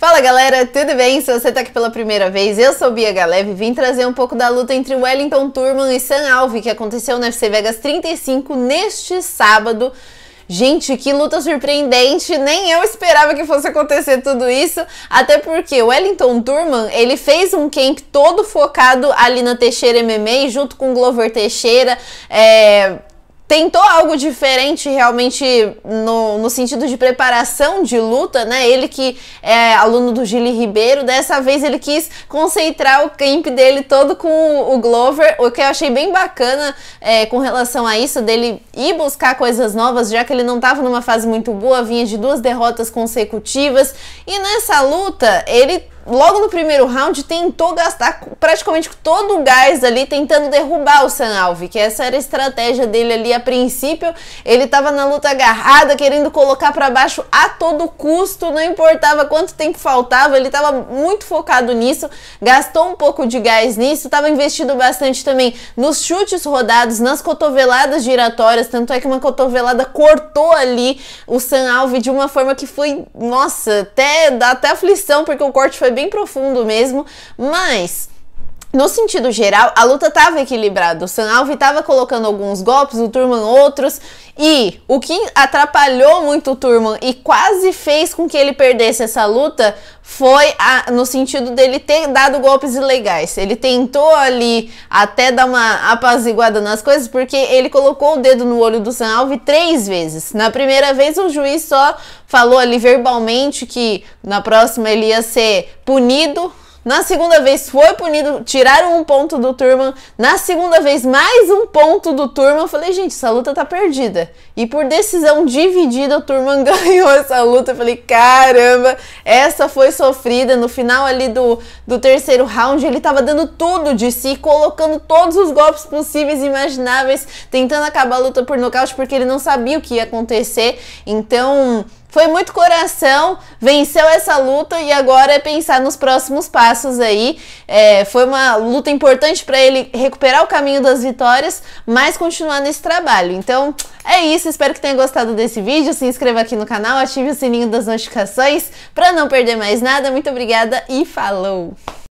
Fala galera, tudo bem? Se você tá aqui pela primeira vez, eu sou Bia Galeve e vim trazer um pouco da luta entre Wellington Turman e Sam Alvey que aconteceu no FC Vegas 35 neste sábado. Gente, que luta surpreendente! Nem eu esperava que fosse acontecer tudo isso, até porque o Wellington Turman, ele fez um camp todo focado ali na Teixeira MMA, junto com Glover Teixeira, é tentou algo diferente realmente no, no, sentido de preparação de luta, né? Ele que é aluno do Gili Ribeiro, dessa vez ele quis concentrar o camp dele todo com o Glover, o que eu achei bem bacana é, com relação a isso, dele ir buscar coisas novas, já que ele não estava numa fase muito boa, vinha de duas derrotas consecutivas, e nessa luta ele logo no primeiro round, tentou gastar praticamente todo o gás ali, tentando derrubar o Sanalve, que essa era a estratégia dele ali a princípio. Ele estava na luta agarrada, querendo colocar para baixo a todo custo, não importava quanto tempo faltava, ele estava muito focado nisso, gastou um pouco de gás nisso, estava investido bastante também nos chutes rodados, nas cotoveladas giratórias, tanto é que uma cotovelada cortou ali o San Sanalve de uma forma que foi, nossa, até dá até aflição, porque o corte foi foi bem profundo mesmo, mas no sentido geral, a luta estava equilibrada. O Sanalvi estava colocando alguns golpes, o Turman outros. E o que atrapalhou muito o Turman e quase fez com que ele perdesse essa luta foi a, no sentido dele ter dado golpes ilegais. Ele tentou ali até dar uma apaziguada nas coisas, porque ele colocou o dedo no olho do Sanalvi três vezes. Na primeira vez, o juiz só falou ali verbalmente que na próxima ele ia ser punido na segunda vez foi punido, tiraram um ponto do Turman. Na segunda vez, mais um ponto do Turman. Eu falei, gente, essa luta tá perdida. E por decisão dividida, o Turman ganhou essa luta. Eu falei, caramba, essa foi sofrida. No final ali do, do terceiro round, ele tava dando tudo de si, colocando todos os golpes possíveis e imagináveis, tentando acabar a luta por nocaute, porque ele não sabia o que ia acontecer. Então foi muito coração, venceu essa luta e agora é pensar nos próximos passos aí. É, foi uma luta importante para ele recuperar o caminho das vitórias, mas continuar nesse trabalho. Então é isso, espero que tenha gostado desse vídeo. Se inscreva aqui no canal, ative o sininho das notificações para não perder mais nada. Muito obrigada e falou!